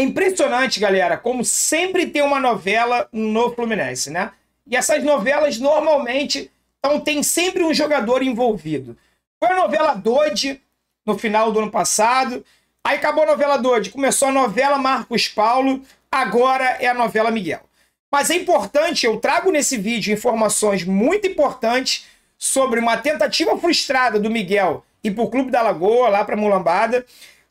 É impressionante, galera, como sempre tem uma novela no Fluminense, né? E essas novelas normalmente então, tem sempre um jogador envolvido. Foi a novela Dodge no final do ano passado. Aí acabou a novela Dodge, começou a novela Marcos Paulo, agora é a novela Miguel. Mas é importante, eu trago nesse vídeo informações muito importantes sobre uma tentativa frustrada do Miguel e para o Clube da Lagoa, lá para Mulambada.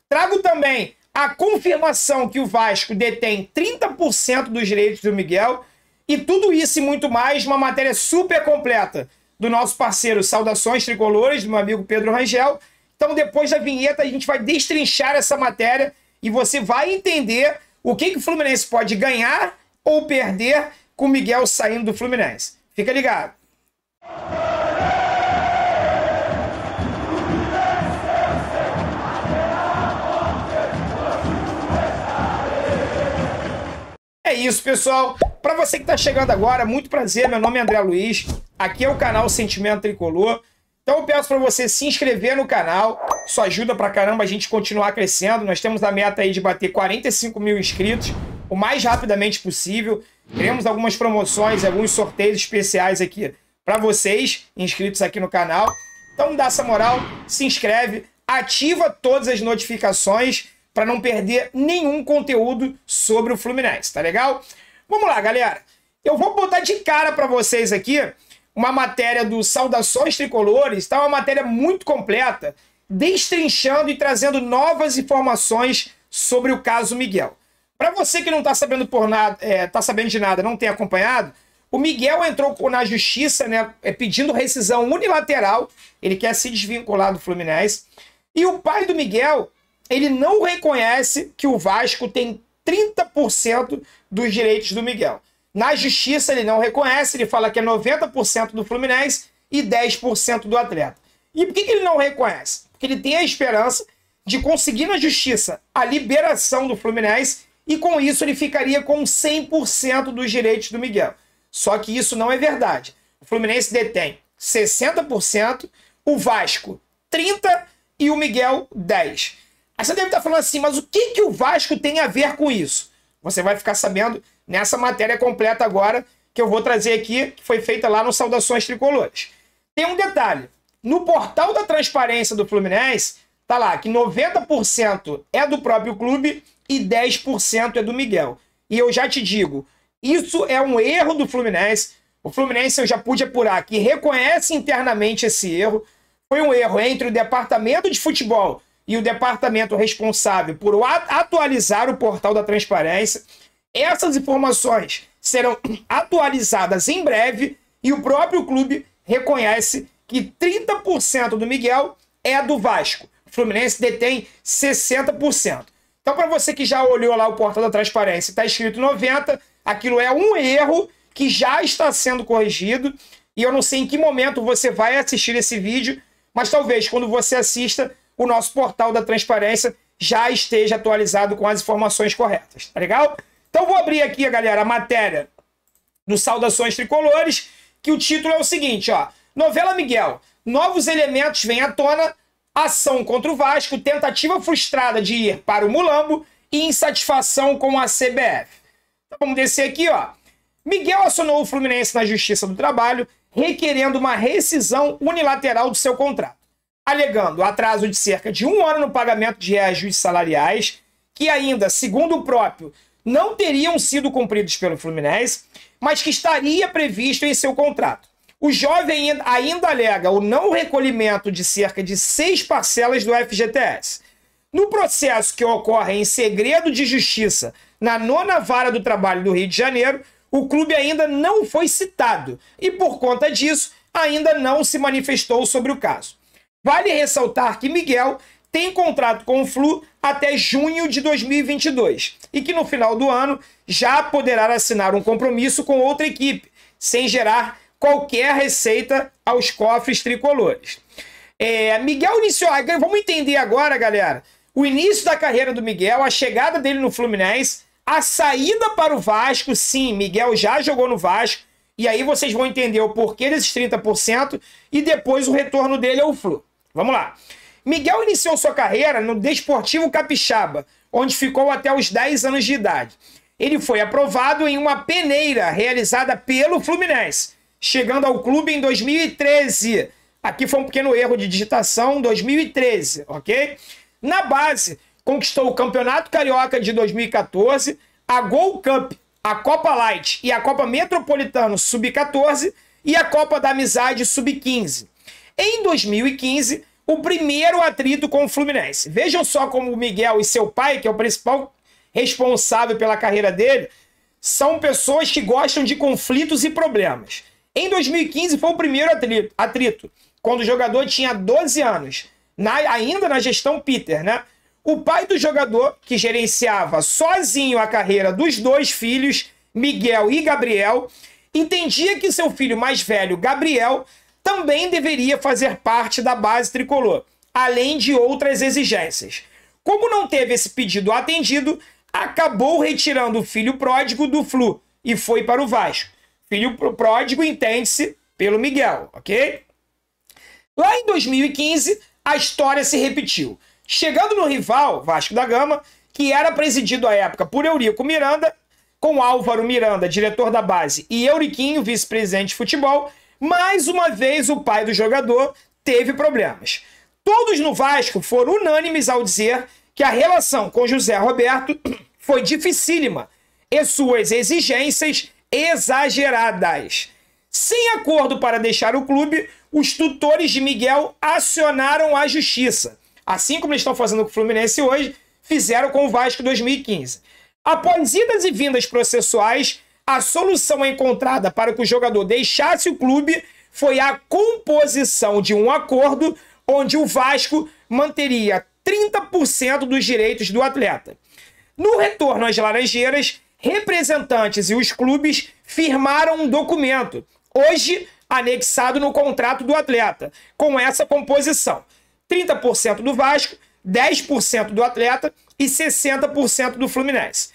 Trago também a confirmação que o Vasco detém 30% dos direitos do Miguel e tudo isso e muito mais, uma matéria super completa do nosso parceiro Saudações Tricolores, do meu amigo Pedro Rangel. Então, depois da vinheta, a gente vai destrinchar essa matéria e você vai entender o que, que o Fluminense pode ganhar ou perder com o Miguel saindo do Fluminense. Fica ligado. É isso, pessoal. Para você que está chegando agora, muito prazer. Meu nome é André Luiz. Aqui é o canal Sentimento Tricolor. Então eu peço para você se inscrever no canal. Isso ajuda para caramba a gente continuar crescendo. Nós temos a meta aí de bater 45 mil inscritos o mais rapidamente possível. Teremos algumas promoções, alguns sorteios especiais aqui para vocês inscritos aqui no canal. Então dá essa moral, se inscreve, ativa todas as notificações para não perder nenhum conteúdo sobre o Fluminense, tá legal? Vamos lá, galera. Eu vou botar de cara para vocês aqui uma matéria do Saudações Tricolores, tá? Uma matéria muito completa, destrinchando e trazendo novas informações sobre o caso Miguel. Para você que não está sabendo por nada, é, tá sabendo de nada, não tem acompanhado, o Miguel entrou na justiça, né, é, pedindo rescisão unilateral. Ele quer se desvincular do Fluminense. E o pai do Miguel ele não reconhece que o Vasco tem 30% dos direitos do Miguel. Na justiça ele não reconhece, ele fala que é 90% do Fluminense e 10% do atleta. E por que, que ele não reconhece? Porque ele tem a esperança de conseguir na justiça a liberação do Fluminense e com isso ele ficaria com 100% dos direitos do Miguel. Só que isso não é verdade. O Fluminense detém 60%, o Vasco 30% e o Miguel 10%. Aí você deve estar tá falando assim, mas o que, que o Vasco tem a ver com isso? Você vai ficar sabendo nessa matéria completa agora que eu vou trazer aqui, que foi feita lá no Saudações Tricolores. Tem um detalhe. No portal da transparência do Fluminense, tá lá que 90% é do próprio clube e 10% é do Miguel. E eu já te digo, isso é um erro do Fluminense. O Fluminense, eu já pude apurar, que reconhece internamente esse erro. Foi um erro entre o departamento de futebol e o departamento responsável por atualizar o portal da transparência. Essas informações serão atualizadas em breve e o próprio clube reconhece que 30% do Miguel é do Vasco. O Fluminense detém 60%. Então, para você que já olhou lá o portal da transparência, está escrito 90, aquilo é um erro que já está sendo corrigido. E eu não sei em que momento você vai assistir esse vídeo, mas talvez quando você assista, o nosso portal da transparência já esteja atualizado com as informações corretas, tá legal? Então vou abrir aqui, galera, a matéria do Saudações Tricolores, que o título é o seguinte, ó. Novela Miguel, novos elementos vêm à tona, ação contra o Vasco, tentativa frustrada de ir para o Mulambo e insatisfação com a CBF. Então vamos descer aqui, ó. Miguel acionou o Fluminense na Justiça do Trabalho, requerendo uma rescisão unilateral do seu contrato alegando atraso de cerca de um ano no pagamento de reajustes salariais, que ainda, segundo o próprio, não teriam sido cumpridos pelo Fluminense, mas que estaria previsto em seu contrato. O jovem ainda, ainda alega o não recolhimento de cerca de seis parcelas do FGTS. No processo que ocorre em segredo de justiça na nona vara do trabalho do Rio de Janeiro, o clube ainda não foi citado e, por conta disso, ainda não se manifestou sobre o caso. Vale ressaltar que Miguel tem contrato com o Flu até junho de 2022 e que no final do ano já poderá assinar um compromisso com outra equipe, sem gerar qualquer receita aos cofres tricolores. É, Miguel iniciou. Ah, então vamos entender agora, galera, o início da carreira do Miguel, a chegada dele no Fluminense, a saída para o Vasco. Sim, Miguel já jogou no Vasco. E aí vocês vão entender o porquê desses 30% e depois o retorno dele ao Flu. Vamos lá. Miguel iniciou sua carreira no Desportivo Capixaba, onde ficou até os 10 anos de idade. Ele foi aprovado em uma peneira realizada pelo Fluminense, chegando ao clube em 2013. Aqui foi um pequeno erro de digitação, 2013, ok? Na base, conquistou o Campeonato Carioca de 2014, a Gold Cup, a Copa Light e a Copa Metropolitano Sub-14 e a Copa da Amizade Sub-15. Em 2015, o primeiro atrito com o Fluminense. Vejam só como o Miguel e seu pai, que é o principal responsável pela carreira dele, são pessoas que gostam de conflitos e problemas. Em 2015 foi o primeiro atrito, atrito quando o jogador tinha 12 anos, na, ainda na gestão Peter, né? O pai do jogador, que gerenciava sozinho a carreira dos dois filhos, Miguel e Gabriel, entendia que seu filho mais velho, Gabriel, também deveria fazer parte da base tricolor, além de outras exigências. Como não teve esse pedido atendido, acabou retirando o filho pródigo do Flu e foi para o Vasco. Filho pródigo entende-se pelo Miguel, ok? Lá em 2015, a história se repetiu. Chegando no rival, Vasco da Gama, que era presidido à época por Eurico Miranda, com Álvaro Miranda, diretor da base, e Euriquinho, vice-presidente de futebol, mais uma vez, o pai do jogador teve problemas. Todos no Vasco foram unânimes ao dizer que a relação com José Roberto foi dificílima e suas exigências exageradas. Sem acordo para deixar o clube, os tutores de Miguel acionaram a justiça, assim como eles estão fazendo com o Fluminense hoje, fizeram com o Vasco 2015. Após idas e vindas processuais, a solução encontrada para que o jogador deixasse o clube foi a composição de um acordo onde o Vasco manteria 30% dos direitos do atleta. No retorno às Laranjeiras, representantes e os clubes firmaram um documento, hoje anexado no contrato do atleta, com essa composição: 30% do Vasco, 10% do atleta e 60% do Fluminense.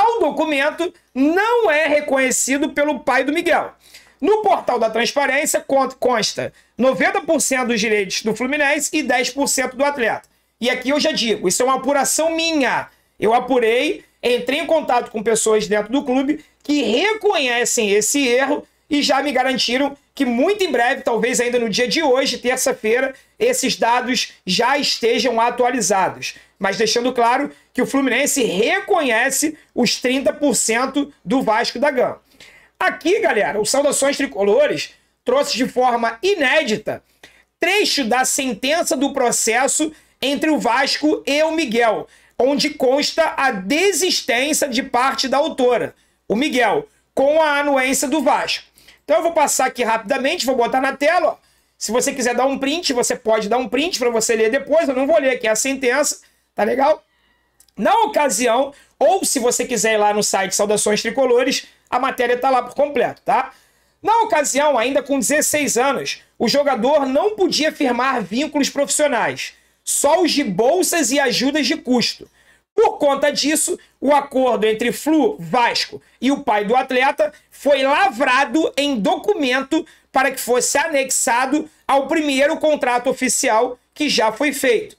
Tal documento não é reconhecido pelo pai do Miguel. No portal da transparência consta 90% dos direitos do Fluminense e 10% do atleta. E aqui eu já digo, isso é uma apuração minha. Eu apurei, entrei em contato com pessoas dentro do clube que reconhecem esse erro e já me garantiram que muito em breve, talvez ainda no dia de hoje, terça-feira, esses dados já estejam atualizados. Mas deixando claro que o Fluminense reconhece os 30% do Vasco da Gama. Aqui, galera, o Saudações Tricolores trouxe de forma inédita trecho da sentença do processo entre o Vasco e o Miguel, onde consta a desistência de parte da autora, o Miguel, com a anuência do Vasco. Então eu vou passar aqui rapidamente, vou botar na tela. Se você quiser dar um print, você pode dar um print para você ler depois. Eu não vou ler aqui a sentença, tá legal? Na ocasião, ou se você quiser ir lá no site Saudações Tricolores, a matéria está lá por completo, tá? Na ocasião, ainda com 16 anos, o jogador não podia firmar vínculos profissionais, só os de bolsas e ajudas de custo. Por conta disso, o acordo entre Flu, Vasco e o pai do atleta foi lavrado em documento para que fosse anexado ao primeiro contrato oficial que já foi feito.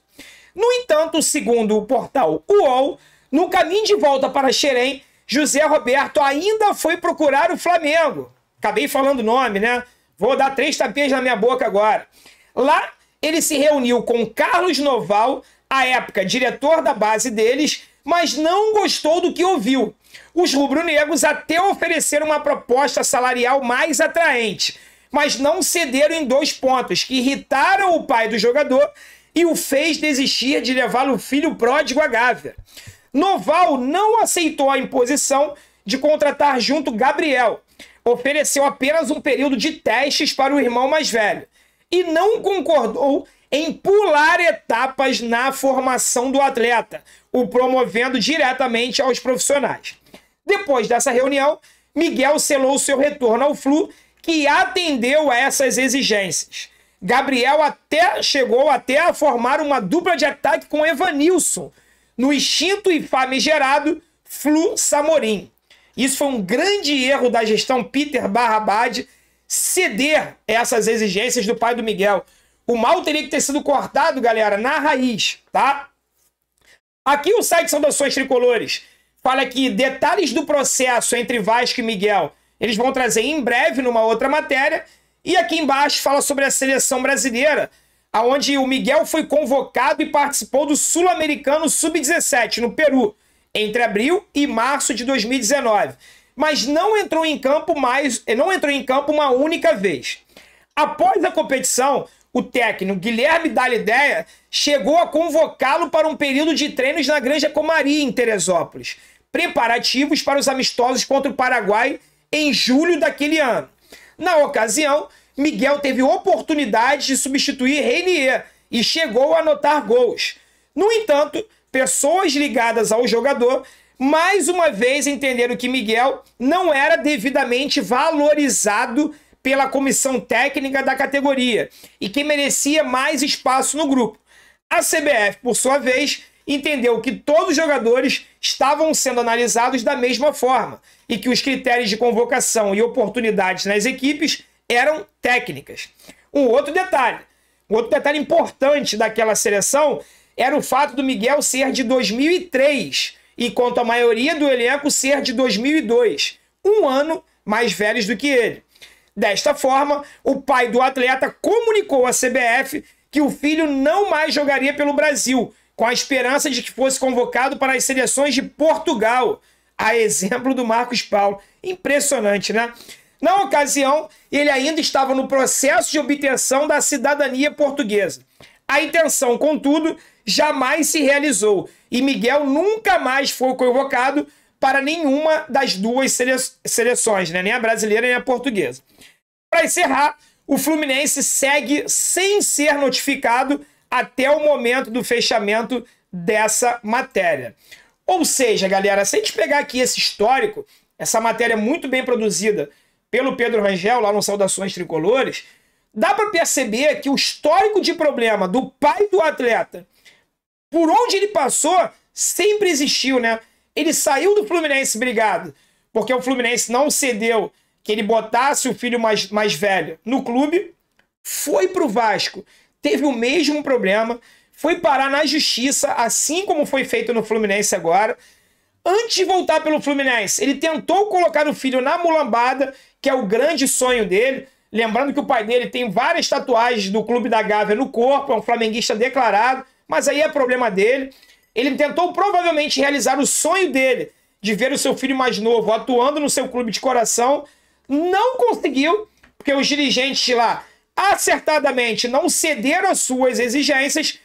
No entanto, segundo o portal UOL, no caminho de volta para Xerém, José Roberto ainda foi procurar o Flamengo. Acabei falando o nome, né? Vou dar três tapinhas na minha boca agora. Lá, ele se reuniu com Carlos Noval, à época diretor da base deles, mas não gostou do que ouviu. Os rubro-negros até ofereceram uma proposta salarial mais atraente, mas não cederam em dois pontos que irritaram o pai do jogador e o fez desistir de levar o filho pródigo à Gávea. Noval não aceitou a imposição de contratar junto Gabriel. Ofereceu apenas um período de testes para o irmão mais velho e não concordou em pular etapas na formação do atleta, o promovendo diretamente aos profissionais. Depois dessa reunião, Miguel selou seu retorno ao Flu, que atendeu a essas exigências. Gabriel até chegou até a formar uma dupla de ataque com Evanilson, no extinto e famigerado Flu Samorim. Isso foi um grande erro da gestão Peter Barrabade ceder essas exigências do pai do Miguel, o mal teria que ter sido cortado, galera, na raiz, tá? Aqui o site Saudações Tricolores fala que detalhes do processo entre Vasco e Miguel eles vão trazer em breve numa outra matéria. E aqui embaixo fala sobre a seleção brasileira, aonde o Miguel foi convocado e participou do Sul-Americano Sub-17 no Peru, entre abril e março de 2019. Mas não entrou em campo mais, não entrou em campo uma única vez. Após a competição, o técnico Guilherme Dalideia chegou a convocá-lo para um período de treinos na Granja Comaria, em Teresópolis, preparativos para os amistosos contra o Paraguai em julho daquele ano. Na ocasião, Miguel teve oportunidade de substituir Reinier e chegou a anotar gols. No entanto, pessoas ligadas ao jogador mais uma vez entenderam que Miguel não era devidamente valorizado pela comissão técnica da categoria e que merecia mais espaço no grupo. A CBF, por sua vez, entendeu que todos os jogadores estavam sendo analisados da mesma forma e que os critérios de convocação e oportunidades nas equipes eram técnicas. Um outro detalhe, um outro detalhe importante daquela seleção era o fato do Miguel ser de 2003, enquanto a maioria do elenco ser de 2002, um ano mais velhos do que ele. Desta forma, o pai do atleta comunicou à CBF que o filho não mais jogaria pelo Brasil, com a esperança de que fosse convocado para as seleções de Portugal, a exemplo do Marcos Paulo. Impressionante, né? Na ocasião, ele ainda estava no processo de obtenção da cidadania portuguesa. A intenção, contudo, jamais se realizou e Miguel nunca mais foi convocado para nenhuma das duas sele seleções, né? nem a brasileira nem a portuguesa. Para encerrar, o Fluminense segue sem ser notificado até o momento do fechamento dessa matéria. Ou seja, galera, se a gente pegar aqui esse histórico, essa matéria muito bem produzida pelo Pedro Rangel, lá no Saudações Tricolores, dá para perceber que o histórico de problema do pai do atleta, por onde ele passou, sempre existiu, né? Ele saiu do Fluminense brigado, porque o Fluminense não cedeu que ele botasse o filho mais, mais velho no clube, foi para o Vasco, teve o mesmo problema, foi parar na justiça, assim como foi feito no Fluminense agora. Antes de voltar pelo Fluminense, ele tentou colocar o filho na mulambada, que é o grande sonho dele. Lembrando que o pai dele tem várias tatuagens do Clube da Gávea no corpo, é um flamenguista declarado, mas aí é problema dele. Ele tentou provavelmente realizar o sonho dele de ver o seu filho mais novo atuando no seu clube de coração, não conseguiu, porque os dirigentes lá acertadamente não cederam às suas exigências.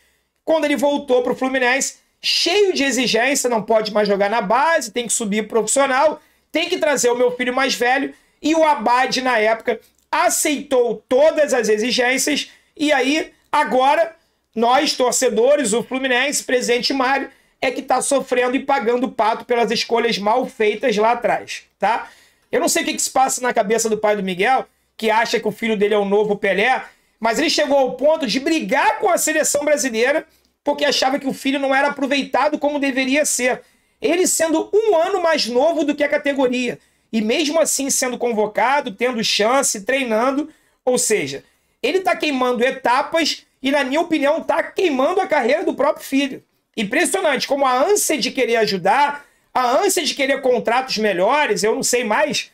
Quando ele voltou para o Fluminense, cheio de exigência, não pode mais jogar na base, tem que subir profissional, tem que trazer o meu filho mais velho. E o Abade, na época, aceitou todas as exigências. E aí, agora, nós, torcedores, o Fluminense, presidente Mário, é que está sofrendo e pagando o pato pelas escolhas mal feitas lá atrás, tá? Eu não sei o que, que se passa na cabeça do pai do Miguel, que acha que o filho dele é o novo Pelé, mas ele chegou ao ponto de brigar com a seleção brasileira porque achava que o filho não era aproveitado como deveria ser. Ele sendo um ano mais novo do que a categoria. E mesmo assim sendo convocado, tendo chance, treinando. Ou seja, ele está queimando etapas e, na minha opinião, está queimando a carreira do próprio filho. Impressionante como a ânsia de querer ajudar, a ânsia de querer contratos melhores, eu não sei mais,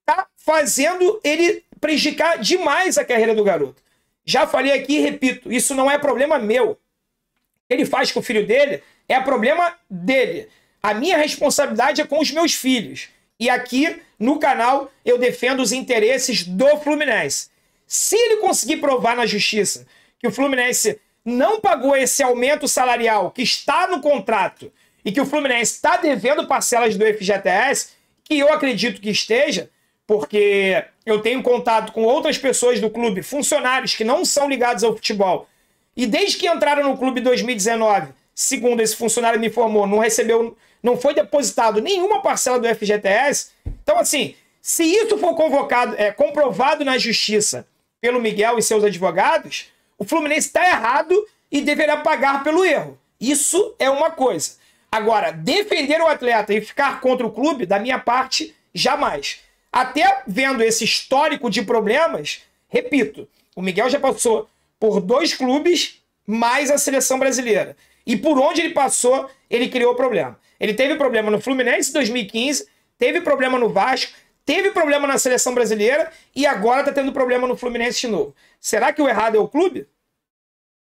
está fazendo ele prejudicar demais a carreira do garoto. Já falei aqui e repito, isso não é problema meu. O que ele faz com o filho dele é problema dele. A minha responsabilidade é com os meus filhos. E aqui no canal eu defendo os interesses do Fluminense. Se ele conseguir provar na justiça que o Fluminense não pagou esse aumento salarial que está no contrato e que o Fluminense está devendo parcelas do FGTS, que eu acredito que esteja, porque eu tenho contato com outras pessoas do clube, funcionários que não são ligados ao futebol. E desde que entraram no clube em 2019, segundo esse funcionário me informou, não recebeu, não foi depositado nenhuma parcela do FGTS. Então, assim, se isso for convocado, é comprovado na justiça pelo Miguel e seus advogados, o Fluminense está errado e deverá pagar pelo erro. Isso é uma coisa. Agora, defender o atleta e ficar contra o clube, da minha parte, jamais. Até vendo esse histórico de problemas, repito, o Miguel já passou por dois clubes mais a seleção brasileira. E por onde ele passou, ele criou problema. Ele teve problema no Fluminense em 2015, teve problema no Vasco, teve problema na seleção brasileira e agora está tendo problema no Fluminense de novo. Será que o errado é o clube?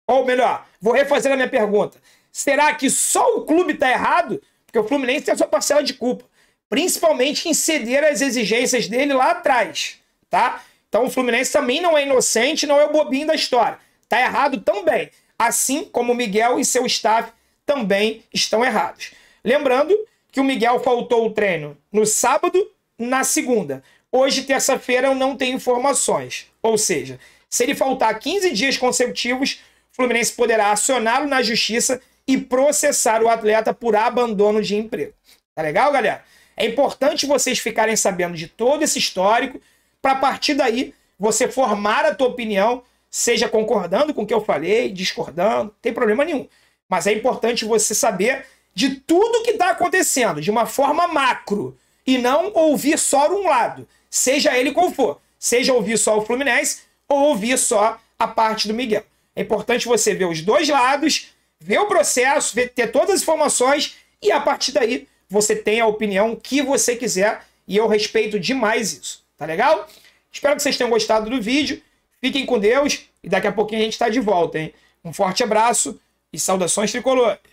Ou melhor, vou refazer a minha pergunta. Será que só o clube está errado? Porque o Fluminense tem a sua parcela de culpa. Principalmente em ceder às exigências dele lá atrás, tá? Então o Fluminense também não é inocente, não é o bobinho da história. está errado também. Assim como o Miguel e seu staff também estão errados. Lembrando que o Miguel faltou o treino no sábado, na segunda. Hoje, terça-feira, eu não tenho informações. Ou seja, se ele faltar 15 dias consecutivos, Fluminense poderá acioná-lo na justiça e processar o atleta por abandono de emprego. Tá legal, galera? É importante vocês ficarem sabendo de todo esse histórico para partir daí você formar a tua opinião, seja concordando com o que eu falei, discordando, tem problema nenhum. Mas é importante você saber de tudo que está acontecendo de uma forma macro e não ouvir só um lado, seja ele qual for, seja ouvir só o Fluminense ou ouvir só a parte do Miguel. É importante você ver os dois lados, ver o processo, ver, ter todas as informações e a partir daí você tem a opinião que você quiser e eu respeito demais isso, tá legal? Espero que vocês tenham gostado do vídeo. Fiquem com Deus e daqui a pouquinho a gente está de volta, hein? Um forte abraço e saudações tricolores!